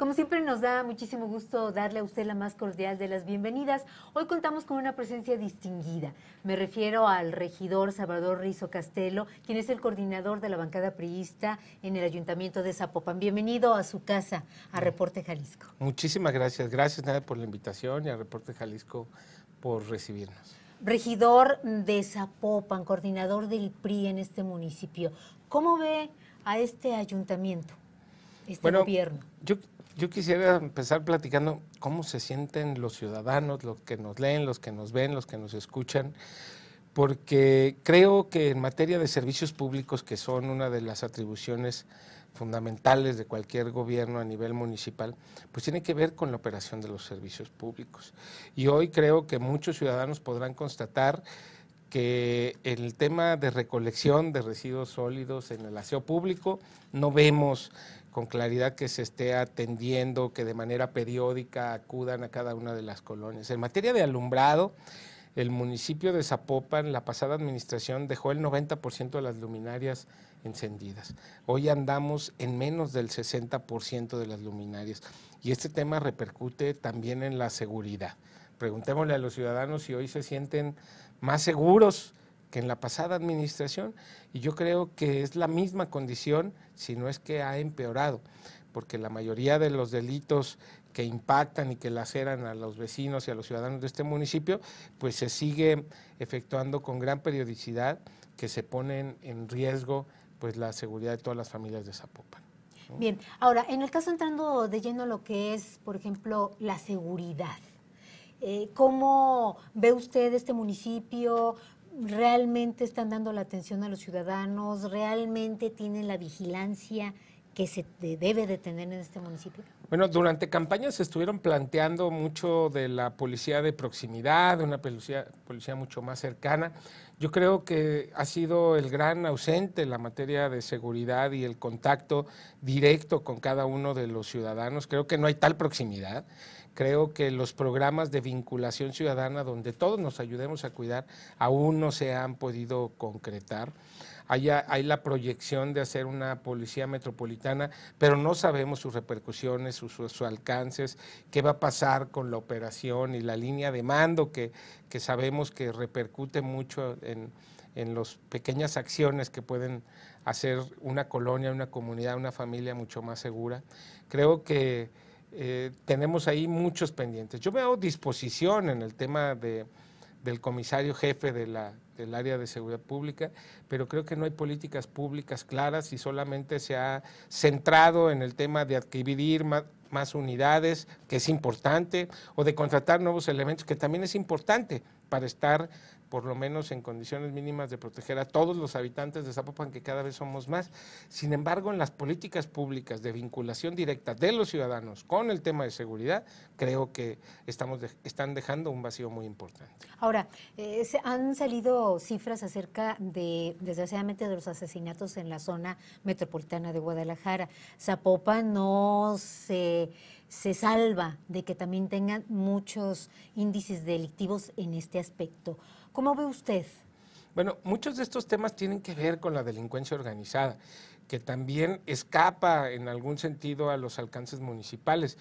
Como siempre nos da muchísimo gusto darle a usted la más cordial de las bienvenidas. Hoy contamos con una presencia distinguida. Me refiero al regidor Salvador Rizo Castelo, quien es el coordinador de la bancada priista en el Ayuntamiento de Zapopan. Bienvenido a su casa, a Reporte Jalisco. Muchísimas gracias. Gracias Nada por la invitación y a Reporte Jalisco por recibirnos. Regidor de Zapopan, coordinador del PRI en este municipio. ¿Cómo ve a este ayuntamiento, este bueno, gobierno? Yo yo quisiera empezar platicando cómo se sienten los ciudadanos, los que nos leen, los que nos ven, los que nos escuchan, porque creo que en materia de servicios públicos, que son una de las atribuciones fundamentales de cualquier gobierno a nivel municipal, pues tiene que ver con la operación de los servicios públicos. Y hoy creo que muchos ciudadanos podrán constatar que el tema de recolección de residuos sólidos en el aseo público no vemos con claridad que se esté atendiendo, que de manera periódica acudan a cada una de las colonias. En materia de alumbrado, el municipio de Zapopan, la pasada administración, dejó el 90% de las luminarias encendidas. Hoy andamos en menos del 60% de las luminarias y este tema repercute también en la seguridad. Preguntémosle a los ciudadanos si hoy se sienten más seguros que en la pasada administración y yo creo que es la misma condición, si no es que ha empeorado, porque la mayoría de los delitos que impactan y que laceran a los vecinos y a los ciudadanos de este municipio, pues se sigue efectuando con gran periodicidad que se ponen en riesgo pues la seguridad de todas las familias de Zapopan. Bien, ahora, en el caso entrando de lleno lo que es, por ejemplo, la seguridad, eh, ¿Cómo ve usted este municipio? realmente están dando la atención a los ciudadanos, realmente tienen la vigilancia que se debe de tener en este municipio? Bueno, durante campaña se estuvieron planteando mucho de la policía de proximidad, de una policía, policía mucho más cercana. Yo creo que ha sido el gran ausente en la materia de seguridad y el contacto directo con cada uno de los ciudadanos. Creo que no hay tal proximidad creo que los programas de vinculación ciudadana donde todos nos ayudemos a cuidar aún no se han podido concretar. Hay, hay, la proyección de hacer una policía metropolitana, pero no sabemos sus repercusiones, sus, sus, alcances, qué va a pasar con la operación y la línea de mando que, que sabemos que repercute mucho en, en las pequeñas acciones que pueden hacer una colonia, una comunidad, una familia mucho más segura. Creo que eh, tenemos ahí muchos pendientes. Yo veo disposición en el tema del comisario jefe del área de seguridad pública, pero creo que no hay políticas públicas claras y solamente se ha centrado en el tema de adquirir más unidades, que es importante, o de contratar nuevos elementos, que también es importante para estar por lo menos en condiciones mínimas de proteger a todos los habitantes de Zapopan, que cada vez somos más. Sin embargo, en las políticas públicas de vinculación directa de los ciudadanos con el tema de seguridad, creo que estamos están dejando un vacío muy importante. Ahora, eh, han salido cifras acerca de, desgraciadamente, de los asesinatos en la zona metropolitana de Guadalajara. Zapopan no se se salva de que también tengan muchos índices delictivos en este aspecto. ¿Cómo ve usted? Bueno, muchos de estos temas tienen que ver con la delincuencia organizada, que también escapa en algún sentido a los alcances municipales.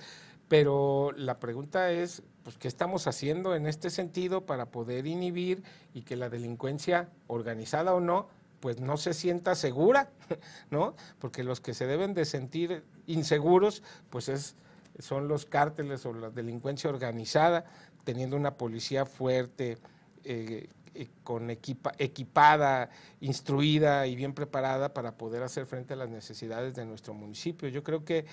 Pero la pregunta es, pues, ¿qué estamos haciendo en este sentido para poder inhibir y que la delincuencia, organizada o no, pues no se sienta segura, ¿no? Porque los que se deben de sentir inseguros, pues es, son los cárteles o la delincuencia organizada, teniendo una policía fuerte, eh, eh, con equipada, instruida y bien preparada para poder hacer frente a las necesidades de nuestro municipio. Yo creo que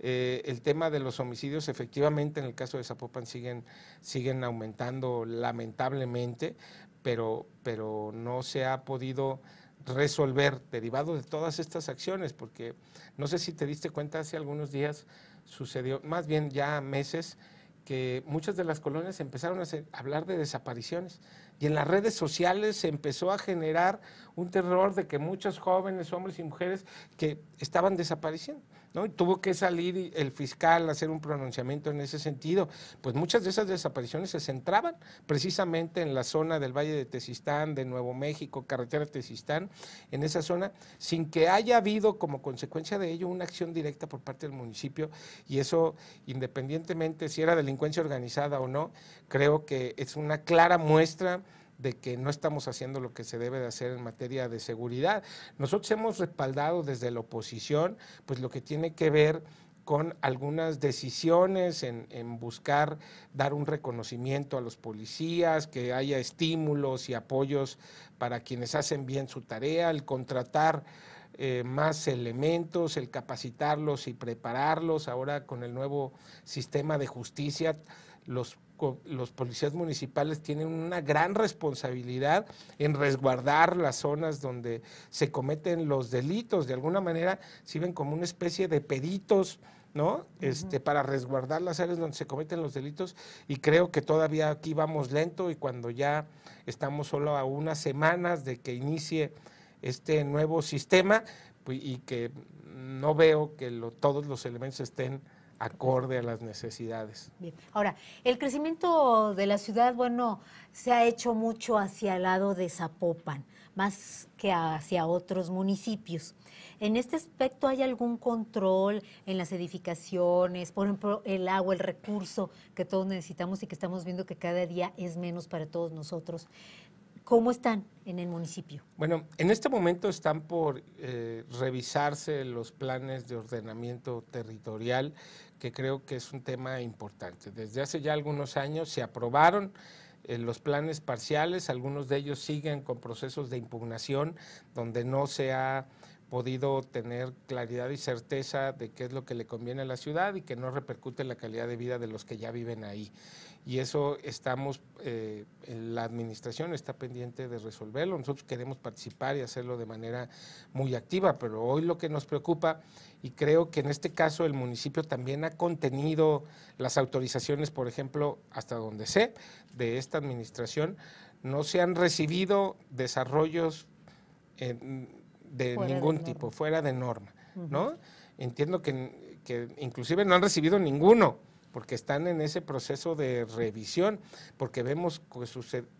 eh, el tema de los homicidios efectivamente en el caso de Zapopan siguen, siguen aumentando lamentablemente, pero, pero no se ha podido resolver derivado de todas estas acciones, porque no sé si te diste cuenta, hace algunos días sucedió, más bien ya meses, que muchas de las colonias empezaron a, hablar de desapariciones y en las redes sociales se empezó a generar un terror de que muchos jóvenes, hombres y mujeres que estaban desapareciendo tuvo que salir el fiscal a hacer un pronunciamiento en ese sentido. Pues muchas de esas desapariciones se centraban precisamente en la zona del Valle de Tezistán, de Nuevo México, carretera Tezistán, en esa zona, sin que haya habido como consecuencia de ello una acción directa por parte del municipio y eso independientemente si era delincuencia organizada o no, creo que es una clara muestra de que no estamos haciendo lo que se debe de hacer en materia de seguridad. Nosotros hemos respaldado desde la oposición, pues lo que tiene que ver con algunas decisiones en, buscar dar un reconocimiento a los policías, que haya estímulos y apoyos para quienes hacen bien su tarea, el contratar eh, más elementos, el capacitarlos y prepararlos. Ahora con el nuevo sistema de justicia, los los policías municipales tienen una gran responsabilidad en resguardar las zonas donde se cometen los delitos. De alguna manera sirven como una especie de peditos ¿no? Este, para resguardar las áreas donde se cometen los delitos y creo que todavía aquí vamos lento y cuando ya estamos solo a unas semanas de que inicie este nuevo sistema pues, y que no veo que todos los elementos estén acorde a las necesidades. Ahora, el crecimiento de la ciudad, bueno, se ha hecho mucho hacia el lado de Zapopan, más que hacia otros municipios. En este aspecto, ¿hay algún control en las edificaciones? Por ejemplo, el agua, el recurso que todos necesitamos y que estamos viendo que cada día es menos para todos nosotros. ¿Cómo están en el municipio? Bueno, en este momento están por eh, revisarse los planes de ordenamiento territorial, que creo que es un tema importante. Desde hace ya algunos años se aprobaron eh, los planes parciales, algunos de ellos siguen con procesos de impugnación, donde no se ha podido tener claridad y certeza de qué es lo que le conviene a la ciudad y que no repercute en la calidad de vida de los que ya viven ahí y eso estamos, eh, la administración está pendiente de resolverlo. Nosotros queremos participar y hacerlo de manera muy activa, pero hoy lo que nos preocupa, y creo que en este caso el municipio también ha contenido las autorizaciones, por ejemplo, hasta donde sé, de esta administración, no se han recibido desarrollos de ningún tipo, fuera de norma, ¿no? Entiendo que, que inclusive no han recibido ninguno porque están en ese proceso de revisión, porque vemos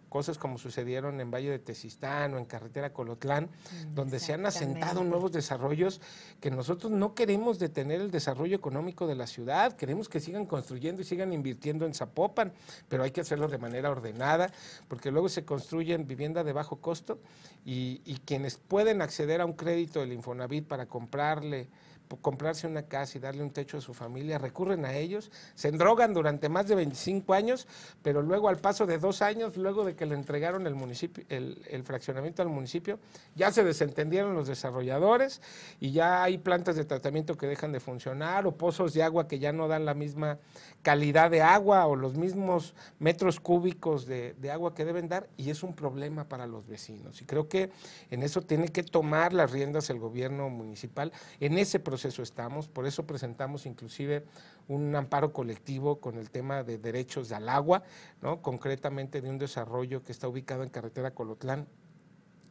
cosas como sucedieron en Valle de Tesistán o en Carretera Colotlán, mm, donde se han asentado nuevos desarrollos que nosotros no queremos detener el desarrollo económico de la ciudad, queremos que sigan construyendo y sigan invirtiendo en Zapopan, pero hay que hacerlo de manera ordenada, porque luego se construyen vivienda de bajo costo y, y quienes pueden acceder a un crédito del Infonavit para comprarle comprarse una casa y darle un techo a su familia, recurren a ellos, se endrogan durante más de 25 años, pero luego al paso de dos años, luego de que le entregaron el, municipio, el, fraccionamiento al municipio, ya se desentendieron los desarrolladores y ya hay plantas de tratamiento que dejan de funcionar o pozos de agua que ya no dan la misma calidad de agua o los mismos metros cúbicos de, de agua que deben dar y es un problema para los vecinos. Y creo que en eso tiene que tomar las riendas el gobierno municipal en ese proceso eso estamos, por eso presentamos inclusive un amparo colectivo con el tema de derechos al agua, ¿no? concretamente de un desarrollo que está ubicado en carretera Colotlán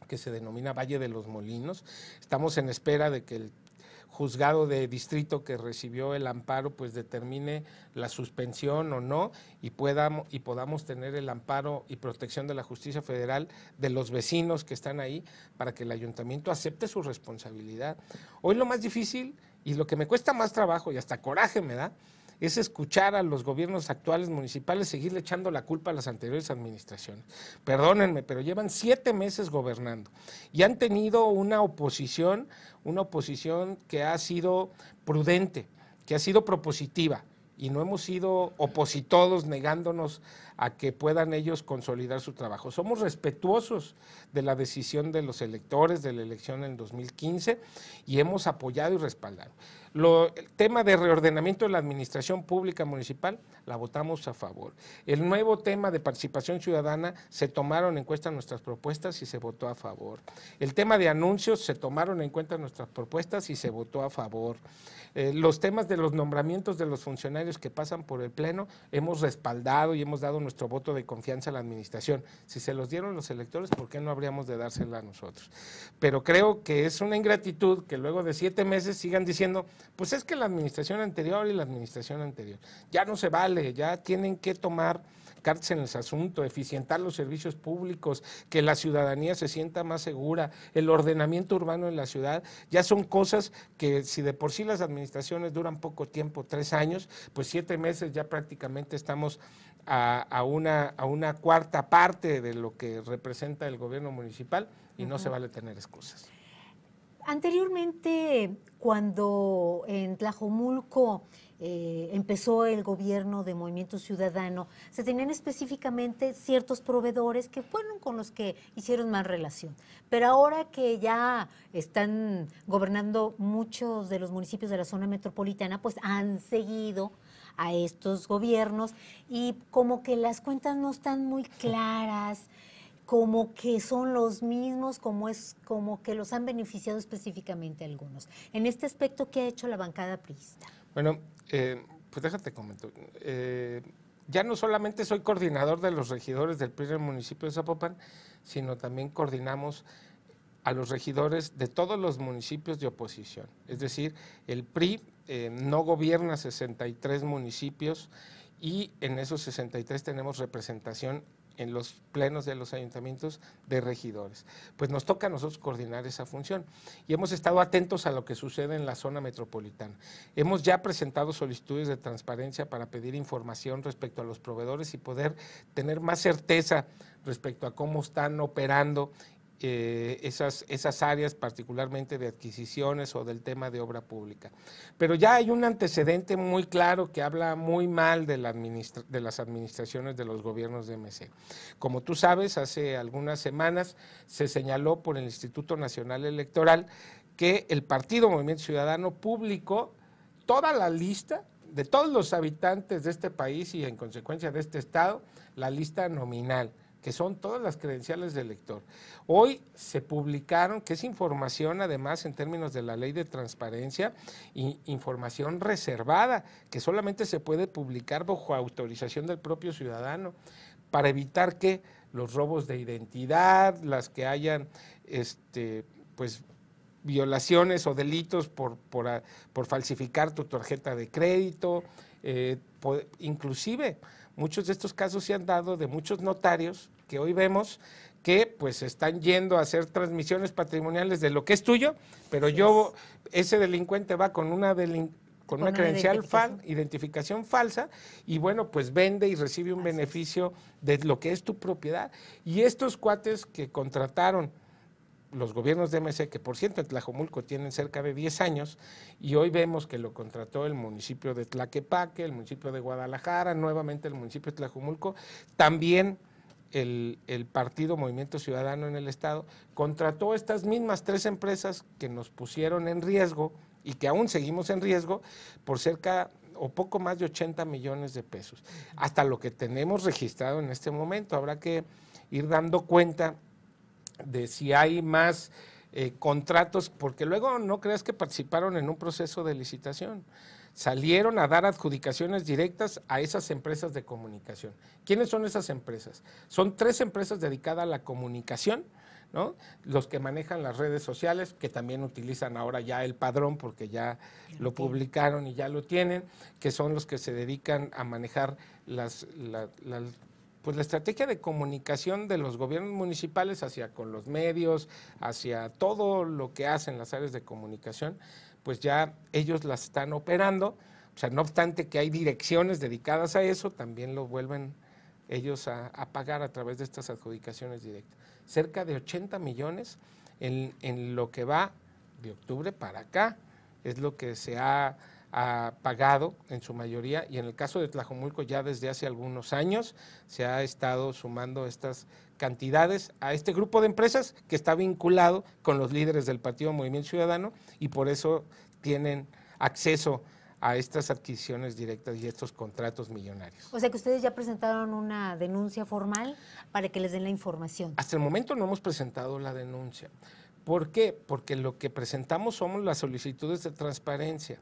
que se denomina Valle de los Molinos. Estamos en espera de que el juzgado de distrito que recibió el amparo pues determine la suspensión o no y, podamos, y podamos tener el amparo y protección de la justicia federal de los vecinos que están ahí para que el ayuntamiento acepte su responsabilidad. Hoy lo más difícil y lo que me cuesta más trabajo y hasta coraje me da es escuchar a los gobiernos actuales municipales seguirle echando la culpa a las anteriores administraciones. Perdónenme, pero llevan siete meses gobernando y han tenido una oposición, una oposición que ha sido prudente, que ha sido propositiva y no hemos sido opositados negándonos a que puedan ellos consolidar su trabajo. Somos respetuosos de la decisión de los electores de la elección en 2015 y hemos apoyado y respaldado el tema de reordenamiento de la administración pública municipal, la votamos a favor. El nuevo tema de participación ciudadana, se tomaron en cuenta nuestras propuestas y se votó a favor. El tema de anuncios, se tomaron en cuenta nuestras propuestas y se votó a favor. Eh, los temas de los nombramientos de los funcionarios que pasan por el Pleno, hemos respaldado y hemos dado nuestro voto de confianza a la administración. Si se los dieron los electores, ¿por qué no habríamos de dársela a nosotros? Pero creo que es una ingratitud que luego de siete meses sigan diciendo, pues es que la administración anterior y la administración anterior. Ya no se vale, ya tienen que tomar cartas en el asunto, eficientar los servicios públicos, que la ciudadanía se sienta más segura, el ordenamiento urbano en la ciudad, ya son cosas que si de por sí las administraciones duran poco tiempo, tres años, pues siete meses ya prácticamente estamos a, una, cuarta parte de lo que representa el gobierno municipal y no se vale tener excusas. Anteriormente, cuando en Tlajomulco eh, empezó el gobierno de Movimiento Ciudadano, se tenían específicamente ciertos proveedores que fueron con los que hicieron más relación. Pero ahora que ya están gobernando muchos de los municipios de la zona metropolitana, pues han seguido a estos gobiernos y como que las cuentas no están muy claras, como que son los mismos, como, es, como que los han beneficiado específicamente algunos. En este aspecto, ¿qué ha hecho la bancada PRI? Bueno, eh, pues déjate comentar. Eh, ya no solamente soy coordinador de los regidores del PRI del municipio de Zapopan, sino también coordinamos a los regidores de todos los municipios de oposición. Es decir, el PRI eh, no gobierna 63 municipios y en esos 63 tenemos representación en los plenos de los ayuntamientos de regidores. Pues nos toca a nosotros coordinar esa función y hemos estado atentos a lo que sucede en la zona metropolitana. Hemos ya presentado solicitudes de transparencia para pedir información respecto a los proveedores y poder tener más certeza respecto a cómo están operando eh, esas, esas áreas particularmente de adquisiciones o del tema de obra pública. Pero ya hay un antecedente muy claro que habla muy mal de, la de las administraciones de los gobiernos de MC. Como tú sabes, hace algunas semanas se señaló por el Instituto Nacional Electoral que el Partido Movimiento Ciudadano publicó toda la lista de todos los habitantes de este país y en consecuencia de este estado, la lista nominal que son todas las credenciales del lector. Hoy se publicaron, que es información además en términos de la ley de transparencia, información reservada, que solamente se puede publicar bajo autorización del propio ciudadano, para evitar que los robos de identidad, las que hayan este, pues, violaciones o delitos por, ah, falsificar tu tarjeta de crédito, eh, inclusive muchos de estos casos se han dado de muchos notarios que hoy vemos que pues están yendo a hacer transmisiones patrimoniales de lo que es tuyo, pero yo, ese delincuente va con una con, una, credencial falsa, identificación falsa y bueno, pues vende y recibe un beneficio de lo que es tu propiedad. Y estos cuates que contrataron los gobiernos de MC, que por cierto en Tlajomulco tienen cerca de 10 años, y hoy vemos que lo contrató el municipio de Tlaquepaque, el municipio de Guadalajara, nuevamente el municipio de Tlajomulco, también el, el partido Movimiento Ciudadano en el Estado, contrató estas mismas tres empresas que nos pusieron en riesgo y que aún seguimos en riesgo por cerca o poco más de 80 millones de pesos, hasta lo que tenemos registrado en este momento. Habrá que ir dando cuenta de si hay más eh, contratos, porque luego no creas que participaron en un proceso de licitación. Salieron a dar adjudicaciones directas a esas empresas de comunicación. ¿Quiénes son esas empresas? Son tres empresas dedicadas a la comunicación, ¿no? Los que manejan las redes sociales, que también utilizan ahora ya el padrón porque ya lo publicaron y ya lo tienen, que son los que se dedican a manejar las pues la estrategia de comunicación de los gobiernos municipales hacia con los medios, hacia todo lo que hacen las áreas de comunicación, pues ya ellos las están operando. O sea, no obstante que hay direcciones dedicadas a eso, también lo vuelven ellos a, pagar a través de estas adjudicaciones directas. Cerca de 80 millones en lo que va de octubre para acá, es lo que se ha ha pagado en su mayoría y en el caso de Tlajomulco ya desde hace algunos años se ha estado sumando estas cantidades a este grupo de empresas que está vinculado con los líderes del Partido Movimiento Ciudadano y por eso tienen acceso a estas adquisiciones directas y estos contratos millonarios. O sea que ustedes ya presentaron una denuncia formal para que les den la información. Hasta el momento no hemos presentado la denuncia. ¿Por qué? Porque lo que presentamos somos las solicitudes de transparencia.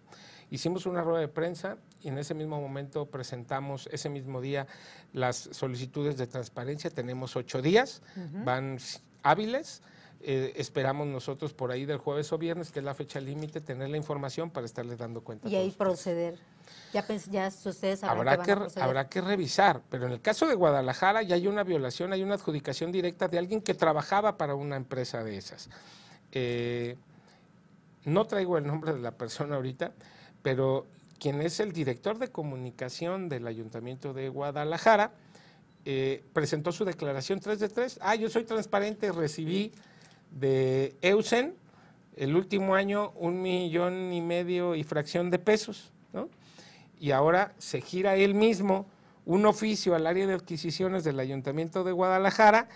Hicimos una rueda de prensa y en ese mismo momento presentamos ese mismo día las solicitudes de transparencia. Tenemos ocho días, van hábiles. Eh, esperamos nosotros por ahí del jueves o viernes, que es la fecha límite, tener la información para estarles dando cuenta. Y ahí proceder. Ya, ya ustedes habrá que, habrá que revisar, pero en el caso de Guadalajara ya hay una violación, hay una adjudicación directa de alguien que trabajaba para una empresa de esas. Eh, no traigo el nombre de la persona ahorita, pero quien es el director de comunicación del Ayuntamiento de Guadalajara, eh, presentó su declaración 3 de 3. Ah, yo soy transparente, recibí de EUSEN el último año un millón y medio y fracción de pesos, ¿no? Y ahora se gira él mismo un oficio al área de adquisiciones del Ayuntamiento de Guadalajara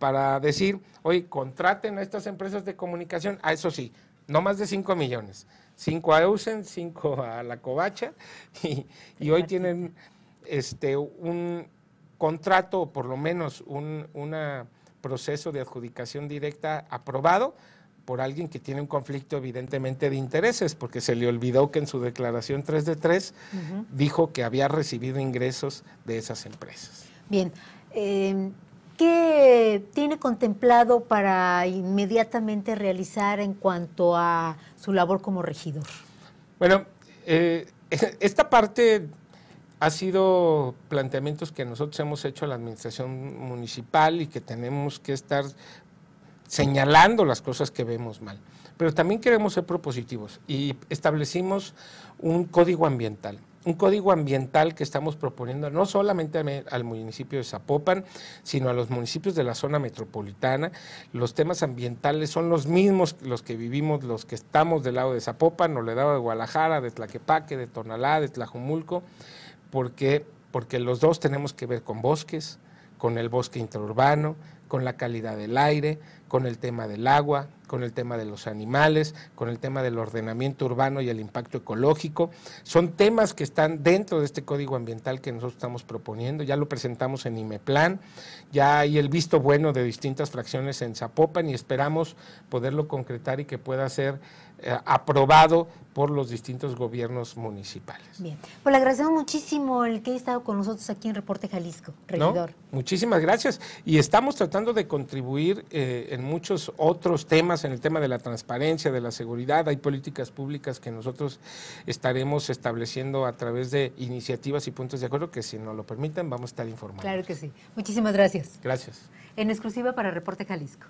para decir, oye, contraten a estas empresas de comunicación, a ah, eso sí, no más de 5 millones. 5 a Eusen, 5 a la Covacha y, hoy tienen este, un contrato o por lo menos un proceso de adjudicación directa aprobado por alguien que tiene un conflicto evidentemente de intereses, porque se le olvidó que en su declaración 3 de 3 dijo que había recibido ingresos de esas empresas. Bien, eh, ¿Qué tiene contemplado para inmediatamente realizar en cuanto a su labor como regidor? Bueno, eh, esta parte ha sido planteamientos que nosotros hemos hecho a la administración municipal y que tenemos que estar señalando las cosas que vemos mal. Pero también queremos ser propositivos y establecimos un código ambiental un código ambiental que estamos proponiendo no solamente al municipio de Zapopan, sino a los municipios de la zona metropolitana. Los temas ambientales son los mismos los que vivimos, los que estamos del lado de Zapopan o le lado de Guadalajara, de Tlaquepaque, de Tonalá, de Tlajumulco, porque, porque los dos tenemos que ver con bosques, con el bosque interurbano, con la calidad del aire, con el tema del agua, con el tema de los animales, con el tema del ordenamiento urbano y el impacto ecológico. Son temas que están dentro de este código ambiental que nosotros estamos proponiendo. Ya lo presentamos en IMEPLAN, ya hay el visto bueno de distintas fracciones en Zapopan y esperamos poderlo concretar y que pueda ser eh, aprobado por los distintos gobiernos municipales. Bien, pues le agradecemos muchísimo el que haya estado con nosotros aquí en Reporte Jalisco, regidor. Muchísimas gracias y estamos tratando de contribuir eh, en muchos otros temas, en el tema de la transparencia, de la seguridad, hay políticas públicas que nosotros estaremos estableciendo a través de iniciativas y puntos de acuerdo que si nos lo permiten vamos a estar informados. Claro que sí, muchísimas gracias. Gracias. En exclusiva para Reporte Jalisco.